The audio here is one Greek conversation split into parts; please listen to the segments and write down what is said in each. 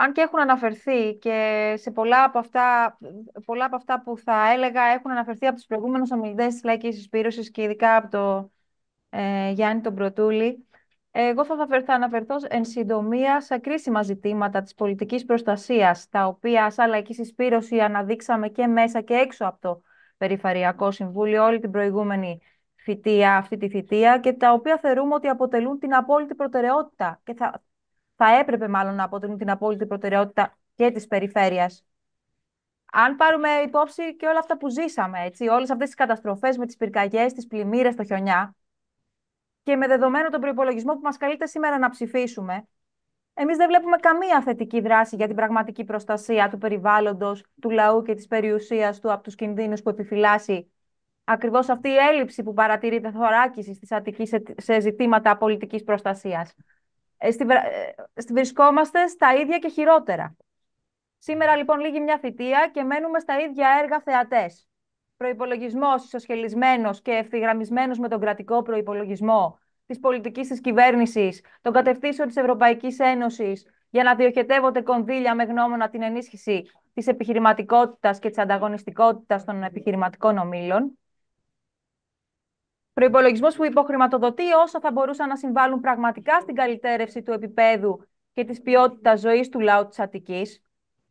αν και έχουν αναφερθεί και σε πολλά από αυτά, πολλά από αυτά που θα έλεγα έχουν αναφερθεί από τους προηγούμενους ομιλητές της Λαϊκής Εισπύρωσης και ειδικά από το ε, Γιάννη τον Πρωτούλη, εγώ θα, θα αναφερθώ εν συντομία σε κρίσιμα ζητήματα της πολιτικής προστασίας, τα οποία σαν Λαϊκή Συσπήρωση αναδείξαμε και μέσα και έξω από το Περιφαριακό Συμβούλιο όλη την προηγούμενη θητεία, αυτή τη θητεία και τα οποία θεωρούμε ότι αποτελούν την απόλυτη προτεραιότητα και θα, θα έπρεπε μάλλον να αποτελούν την απόλυτη προτεραιότητα και της περιφέρειας. Αν πάρουμε υπόψη και όλα αυτά που ζήσαμε, έτσι, όλες αυτές τις καταστροφές με τις πυρκαγιές, τις πλημμύρες, το χιονιά και με δεδομένο τον προπολογισμό που μας καλείται σήμερα να ψηφίσουμε, εμείς δεν βλέπουμε καμία θετική δράση για την πραγματική προστασία του περιβάλλοντος, του λαού και της περιουσίας του από τους κινδύνους που επιφυλάσσει ακριβώς αυτή η έλλειψη που παρατηρείται θωράκισης της Αττικής σε ζητήματα πολιτικής προστασίας. Ε, στη, ε, βρισκόμαστε στα ίδια και χειρότερα. Σήμερα λοιπόν λίγη μια θητεία και μένουμε στα ίδια έργα θεατές. Προϋπολογισμός ισοσχελισμένος και ευθυγραμμισμένος με τον κρατικό προϋπολογισμό της πολιτικής της κυβέρνησης, των κατευθύνσεων της Ευρωπαϊκής Ένωσης για να διοχετεύονται κονδύλια με γνώμονα την ενίσχυση της επιχειρηματικότητας και της ανταγωνιστικότητας των επιχειρηματικών ομίλων. Προπολογισμό που υποχρηματοδοτεί όσα θα μπορούσαν να συμβάλλουν πραγματικά στην καλυτέρευση του επίπεδου και της ποιότητας ζωής του λαού της Αττικής.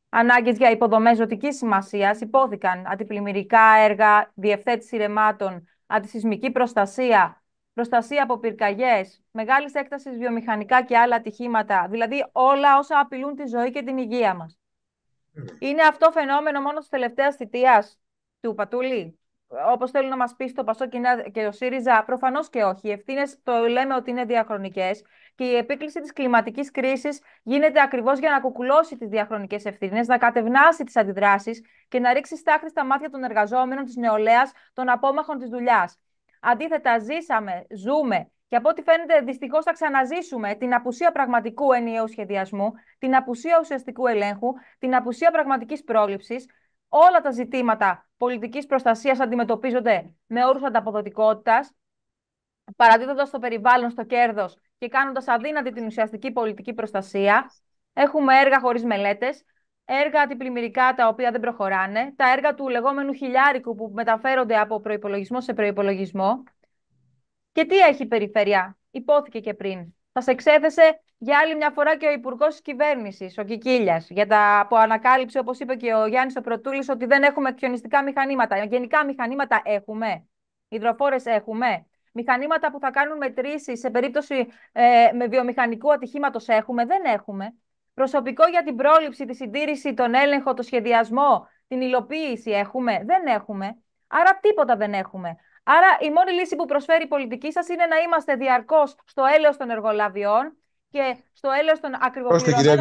Ανάγκες για υποδομές ζωτικής σημασίας υπόθηκαν αντιπλημμυρικά έργα, διευθέτηση ρεμάτων, αντισυσμική προστασία, προστασία από πυρκαγιές, μεγάλης έκτασης βιομηχανικά και άλλα ατυχήματα, δηλαδή όλα όσα απειλούν τη ζωή και την υγεία μας. Είναι αυτό φαινόμενο μόνο της τελευταίας θητείας του Πατούλη όπως θέλουν να μας πεις το Πασό και ο ΣΥΡΙΖΑ, προφανώς και όχι. Οι ευθύνες το λέμε ότι είναι διαχρονικές και η επίκληση της κλιματικής κρίσης γίνεται ακριβώς για να κουκουλώσει τις διαχρονικές ευθύνες, να κατευνάσει τις αντιδράσεις και να ρίξει στάχτη στα μάτια των εργαζόμενων, της νεολαίας, των απόμαχων της δουλειάς. Αντίθετα, ζήσαμε, ζούμε και από ό,τι φαίνεται, δυστυχώς θα ξαναζήσουμε την απουσία πραγματικού ενιαίου σχεδιασμού, την απουσία ουσιαστικού ελέγχου, την απουσία πραγματικής πρόληψης, όλα τα ζητήματα πολιτικής προστασίας αντιμετωπίζονται με όρους ανταποδοτικότητας, παραδίδοντας το περιβάλλον στο κέρδος και κάνοντας αδύνατη την ουσιαστική πολιτική προστασία. Έχουμε έργα χωρίς μελέτες, έργα αντιπλημμυρικά τα οποία δεν προχωράνε, τα έργα του λεγόμενου χιλιάρικου που μεταφέρονται από προϋπολογισμό σε προϋπολογισμό. Και τι έχει η περιφέρεια, υπόθηκε και πριν θα σε εξέθεσε για άλλη μια φορά και ο Υπουργός της Κυβέρνησης, ο Κικίλιας, για τα που ανακάλυψε, όπως είπε και ο Γιάννης Πρωτούλη, ότι δεν έχουμε χιονιστικά μηχανήματα. Ε, γενικά μηχανήματα έχουμε. Υδροφόρες έχουμε. Μηχανήματα που θα κάνουν μετρήσεις σε περίπτωση ε, με βιομηχανικού ατυχήματος έχουμε. Δεν έχουμε. Προσωπικό για την πρόληψη, τη συντήρηση, τον έλεγχο, το σχεδιασμό, την υλοποίηση έχουμε. Δεν έχουμε. Άρα τίποτα δεν έχουμε. Άρα η μόνη λύση που προσφέρει η πολιτική σας είναι να είμαστε διαρκώς στο έλεος των εργολαβιών και στο έλεος των ακριβοπληρωμένων...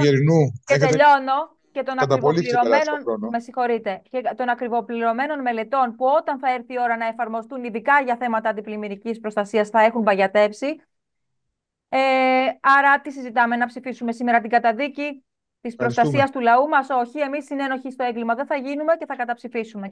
Και τελειώνω. Και των, ακριβοπληρωμένων, με συγχωρείτε, και των ακριβοπληρωμένων μελετών που όταν θα έρθει η ώρα να εφαρμοστούν ειδικά για θέματα αντιπλημμυρικής προστασίας θα έχουν παγιατέψει. Ε, άρα τι συζητάμε, να ψηφίσουμε σήμερα την καταδίκη της προστασίας του λαού μας. Όχι, εμείς συνένοχοι στο έγκλημα δεν θα γίνουμε και θα καταψηφίσουμε.